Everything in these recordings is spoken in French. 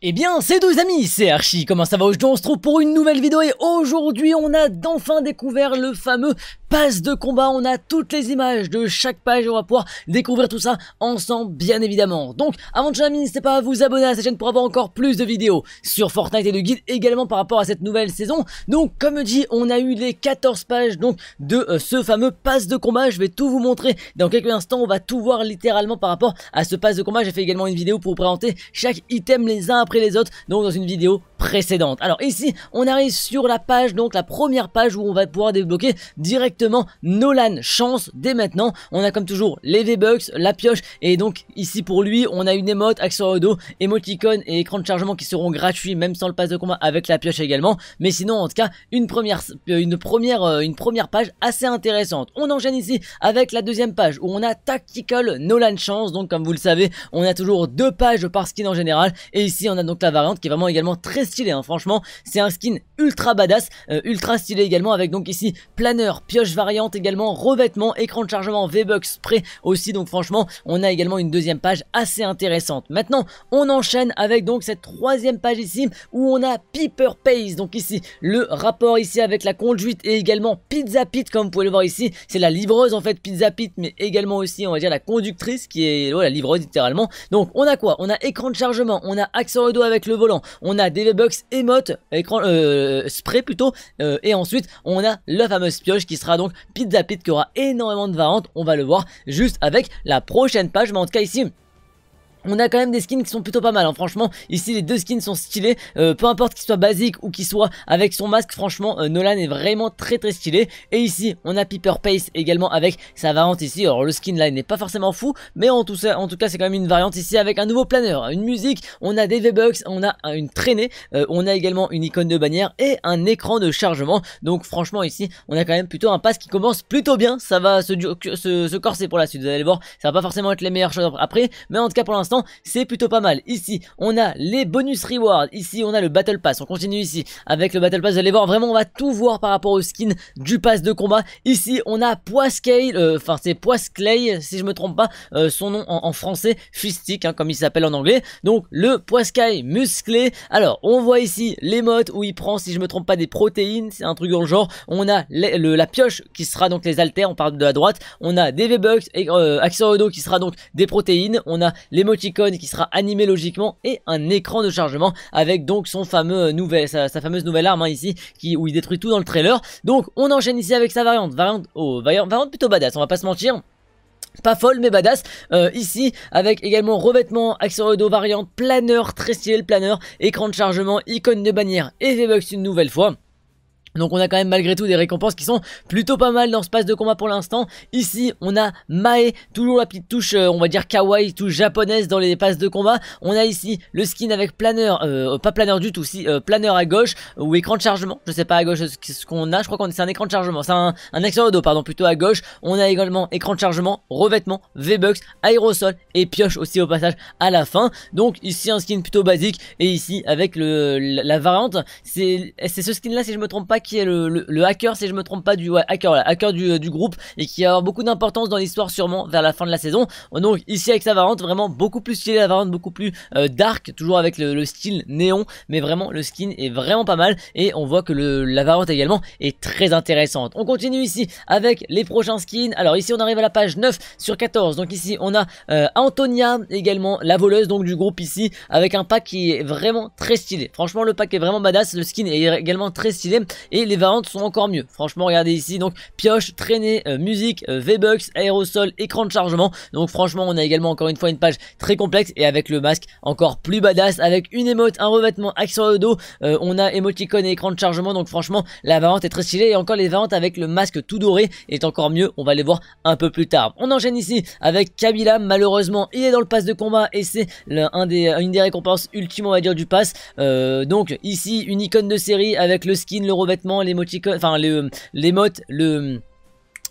Eh bien, c'est deux amis, c'est Archie, comment ça va aujourd'hui On se trouve pour une nouvelle vidéo et aujourd'hui on a enfin découvert le fameux passe de combat, on a toutes les images de chaque page, on va pouvoir découvrir tout ça ensemble bien évidemment. Donc avant de jamais, n'hésitez pas à vous abonner à cette chaîne pour avoir encore plus de vidéos sur Fortnite et de guide également par rapport à cette nouvelle saison. Donc comme dit, on a eu les 14 pages donc de euh, ce fameux passe de combat, je vais tout vous montrer dans quelques instants, on va tout voir littéralement par rapport à ce passe de combat. J'ai fait également une vidéo pour vous présenter chaque item les uns après les autres, donc dans une vidéo précédente. Alors ici, on arrive sur la page, donc la première page où on va pouvoir débloquer directement Nolan Chance dès maintenant. On a comme toujours les V-Bucks, la pioche et donc ici pour lui on a une émote, Action au dos, émoticône et écran de chargement qui seront gratuits même sans le pass de combat avec la pioche également. Mais sinon en tout cas une première, euh, une première, euh, une première page assez intéressante. On enchaîne ici avec la deuxième page où on a Tactical Nolan Chance. Donc comme vous le savez on a toujours deux pages par skin en général et ici on a donc la variante qui est vraiment également très stylée. Hein. Franchement c'est un skin ultra badass, euh, ultra stylé également avec donc ici planeur, pioche variante également, revêtement, écran de chargement V-Bucks spray aussi. Donc franchement, on a également une deuxième page assez intéressante. Maintenant, on enchaîne avec donc cette troisième page ici où on a Piper Pace, Donc ici, le rapport ici avec la conduite et également Pizza Pit comme vous pouvez le voir ici. C'est la livreuse en fait Pizza Pit mais également aussi on va dire la conductrice qui est la livreuse littéralement. Donc on a quoi On a écran de chargement, on a accent au dos avec le volant, on a des V-Bucks écran, euh, spray plutôt euh, et ensuite on a la fameuse pioche qui sera donc donc Pizza Pit qui aura énormément de variantes, on va le voir juste avec la prochaine page, mais en tout cas ici on a quand même des skins qui sont plutôt pas mal hein. franchement ici les deux skins sont stylés euh, peu importe qu'il soit basique ou qu'ils soit avec son masque franchement euh, Nolan est vraiment très très stylé et ici on a Piper Pace également avec sa variante ici alors le skin là n'est pas forcément fou mais en tout, en tout cas c'est quand même une variante ici avec un nouveau planeur hein. une musique on a des V-Bucks on a une traînée euh, on a également une icône de bannière et un écran de chargement donc franchement ici on a quand même plutôt un pass qui commence plutôt bien ça va se, corser pour la suite vous allez voir ça va pas forcément être les meilleures choses après mais en tout cas pour l'instant c'est plutôt pas mal. Ici, on a les bonus rewards. Ici, on a le Battle Pass. On continue ici avec le Battle Pass. Vous allez voir, vraiment, on va tout voir par rapport au skin du pass de combat. Ici, on a Poiscale, euh, enfin, c'est Poisclay, si je me trompe pas, euh, son nom en, français, Fistic, hein, comme il s'appelle en anglais. Donc, le Poiscale musclé. Alors, on voit ici les modes où il prend, si je me trompe pas, des protéines, c'est un truc dans le genre. On a la pioche qui sera donc les haltères, on parle de la droite. On a des V-Bucks, et euh, qui sera donc des protéines. On a les qui sera animé logiquement et un écran de chargement avec donc son fameux nouvel, sa, fameuse nouvelle arme hein, ici qui, où il détruit tout dans le trailer. Donc on enchaîne ici avec sa variante, variante, oh, variante, plutôt badass, on va pas se mentir pas folle mais badass euh, ici avec également revêtement, accessoire variante, planeur, très stylé le planeur, écran de chargement, icône de bannière et V-Bucks une nouvelle fois. Donc on a quand même malgré tout des récompenses qui sont plutôt pas mal dans ce passe de combat pour l'instant. Ici on a Mae, toujours la petite touche euh, on va dire kawaii, touche japonaise dans les passes de combat. On a ici le skin avec planeur, euh, pas planeur du tout, si euh, planeur à gauche ou écran de chargement. Je sais pas à gauche ce qu'on a, je crois qu'on c'est un écran de chargement, c'est un, un pardon plutôt à gauche. On a également écran de chargement, revêtement, V-Bucks, aérosol et pioche aussi au passage à la fin. Donc ici un skin plutôt basique et ici avec le, la, la variante, c'est ce skin là si je me trompe pas qui est le, hacker, si je me trompe pas, du hacker, hacker euh, du, groupe et qui a avoir beaucoup d'importance dans l'histoire sûrement vers la fin de la saison. Donc ici avec sa variante, vraiment beaucoup plus stylé la variante, beaucoup plus euh, dark, toujours avec le, style néon, mais vraiment le skin est vraiment pas mal et on voit que le, la variante également est très intéressante. On continue ici avec les prochains skins. Alors ici on arrive à la page 9 sur 14. Donc ici on a euh, Antonia également, la voleuse donc du groupe ici, avec un pack qui est vraiment très stylé. Franchement le pack est vraiment badass, le skin est également très stylé et les variantes sont encore mieux. Franchement, regardez ici, donc pioche, traînée, euh, musique, euh, V-Bucks, aérosol, écran de chargement. Donc franchement, on a également encore une fois une page très complexe et avec le masque encore plus badass, avec une émote, un revêtement accent au dos, euh, on a icône et écran de chargement. Donc franchement, la variante est très stylée et encore les variantes avec le masque tout doré est encore mieux. On va les voir un peu plus tard. On enchaîne ici avec Kabila. Malheureusement, il est dans le pass de combat et c'est des, une des récompenses ultimes, on va dire, du pass. donc ici, une icône de série avec le skin, le revêtement les l'émoticône, enfin le, l'émote, le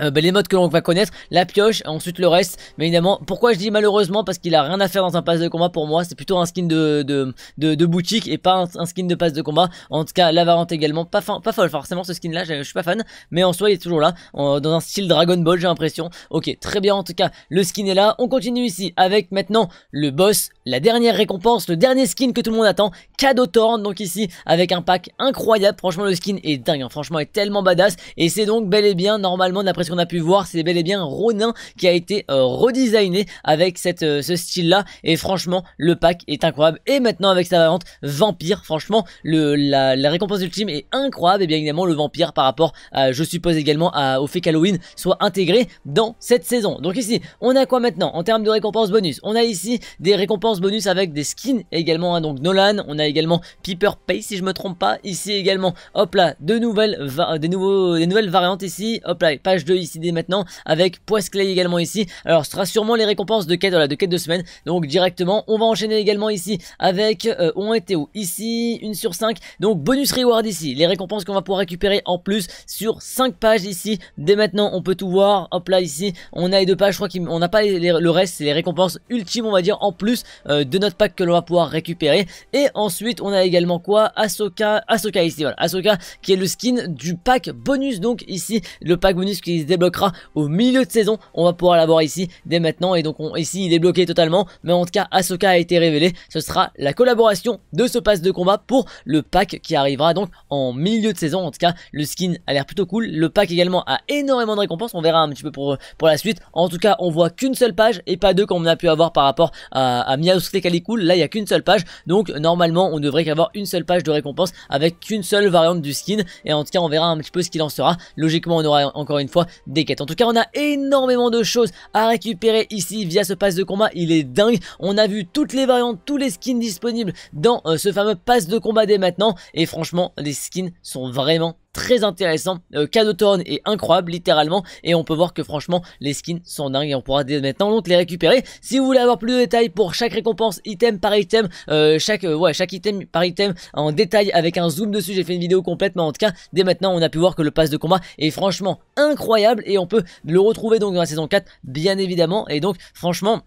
euh, ben, les modes que l'on va connaître, la pioche, ensuite le reste, mais évidemment, pourquoi je dis malheureusement Parce qu'il a rien à faire dans un pass de combat pour moi, c'est plutôt un skin de, de, boutique et pas un, skin de pass de combat, en tout cas la variante également, pas, pas folle forcément ce skin là, je, suis pas fan, mais en soi il est toujours là, dans un style Dragon Ball j'ai l'impression, ok très bien en tout cas, le skin est là, on continue ici avec maintenant le boss, la dernière récompense, le dernier skin que tout le monde attend, Cadeau Thorn, donc ici, avec un pack incroyable, franchement le skin est dingue, franchement franchement est tellement badass, et c'est donc bel et bien normalement d'après on a pu voir, c'est bel et bien Ronin qui a été redessiné euh, redesigné avec cette, euh, ce style-là. Et franchement, le pack est incroyable. Et maintenant, avec sa variante Vampire, franchement, le, la, récompense ultime est incroyable. Et bien évidemment, le Vampire par rapport, à, je suppose également, au fait qu'Halloween soit intégré dans cette saison. Donc ici, on a quoi maintenant en termes de récompense bonus On a ici des récompenses bonus avec des skins également. Hein. donc Nolan, on a également Piper Pay si je me trompe pas. Ici également, hop là, de nouvelles, des, nouveaux, des nouvelles variantes ici. Hop là, page 2 ici dès maintenant avec Clay également ici. Alors ce sera sûrement les récompenses de quête, voilà, de quête de semaine. Donc directement, on va enchaîner également ici avec, on était où Ici, une sur 5. Donc bonus reward ici, les récompenses qu'on va pouvoir récupérer en plus sur cinq pages ici. Dès maintenant, on peut tout voir. Hop là ici, on a les deux pages, je crois qu'on n'a pas le reste, c'est les récompenses ultimes on va dire en plus euh, de notre pack que l'on va pouvoir récupérer. Et ensuite, on a également quoi Asoka asoka ici, voilà. qui est le skin du pack bonus donc ici, le pack bonus qui débloquera au milieu de saison. On va pouvoir l'avoir ici dès maintenant. Et donc on, ici il est bloqué totalement. Mais en tout cas Asoka a été révélé. Ce sera la collaboration de ce pass de combat pour le pack qui arrivera donc en milieu de saison. En tout cas le skin a l'air plutôt cool. Le pack également a énormément de récompenses. On verra un petit peu pour, pour la suite. En tout cas on voit qu'une seule page et pas deux comme on a pu avoir par rapport à, à Miaosuke cool Là il y a qu'une seule page. Donc normalement on devrait qu'avoir une seule page de récompense avec qu'une seule variante du skin. Et en tout cas on verra un petit peu ce qu'il en sera. Logiquement on aura encore une fois des quêtes. En tout cas, on a énormément de choses à récupérer ici via ce pass de combat. Il est dingue. On a vu toutes les variantes, tous les skins disponibles dans euh, ce fameux pass de combat dès maintenant. Et franchement, les skins sont vraiment très intéressant. Euh, Torn est incroyable littéralement et on peut voir que franchement les skins sont dingues et on pourra dès maintenant donc les récupérer. Si vous voulez avoir plus de détails pour chaque récompense item par item, euh, chaque euh, ouais chaque item par item en détail avec un zoom dessus, j'ai fait une vidéo complète mais en tout cas dès maintenant on a pu voir que le pass de combat est franchement incroyable et on peut le retrouver donc dans la saison 4 bien évidemment et donc franchement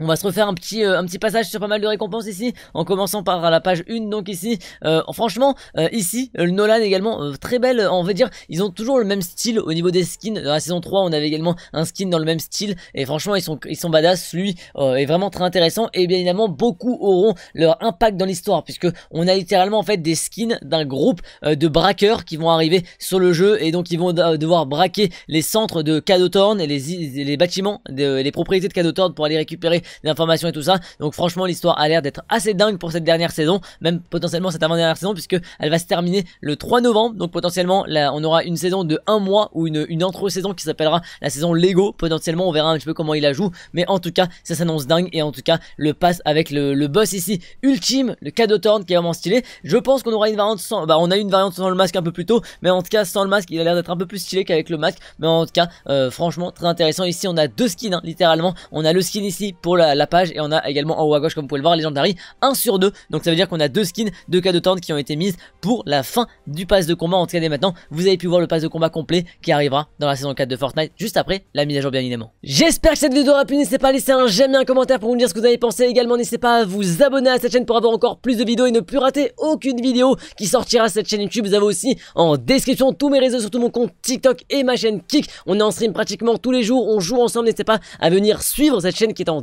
on va se refaire un petit euh, un petit passage sur pas mal de récompenses ici, en commençant par la page 1 donc ici. Euh, franchement, euh, ici, le Nolan également, très belle, on va dire, ils ont toujours le même style au niveau des skins. Dans la saison 3, on avait également un skin dans le même style, et franchement, ils sont ils sont badass, lui est vraiment très intéressant, et bien évidemment, beaucoup auront leur impact dans l'histoire, puisque on a littéralement en fait des skins d'un groupe de braqueurs qui vont arriver sur le jeu, et donc ils vont devoir braquer les centres de Cadotorn et les, les bâtiments, les propriétés de Cadotorn pour aller récupérer d'informations et tout ça. Donc franchement, l'histoire a l'air d'être assez dingue pour cette dernière saison, même potentiellement cette avant-dernière saison, puisque elle va se terminer le 3 novembre. Donc potentiellement, là, on aura une saison de un mois ou une, une entre-saison qui s'appellera la saison Lego. Potentiellement, on verra un petit peu comment il la joue. Mais en tout cas, ça s'annonce dingue. Et en tout cas, le pass avec le, boss ici, ultime, le cadeau qui est vraiment stylé. Je pense qu'on aura une variante sans... Bah, on a une variante sans le masque un peu plus tôt. Mais en tout cas, sans le masque, il a l'air d'être un peu plus stylé qu'avec le masque. Mais en tout cas, euh, franchement, très intéressant. Ici, on a deux skins, hein, littéralement. On a le skin ici pour la, page et on a également en haut à gauche comme vous pouvez le voir Legendary 1 sur 2 donc ça veut dire qu'on a deux skins, deux cas de tente qui ont été mises pour la fin du pass de combat en tout cas dès maintenant vous avez pu voir le pass de combat complet qui arrivera dans la saison 4 de Fortnite juste après la mise à jour bien évidemment. J'espère que cette vidéo aura plu, n'hésitez pas à laisser un j'aime et un commentaire pour me dire ce que vous avez pensé également n'hésitez pas à vous abonner à cette chaîne pour avoir encore plus de vidéos et ne plus rater aucune vidéo qui sortira cette chaîne YouTube vous avez aussi en description tous mes réseaux surtout mon compte TikTok et ma chaîne Kick. on est en stream pratiquement tous les jours on joue ensemble n'hésitez pas à venir suivre cette chaîne qui est en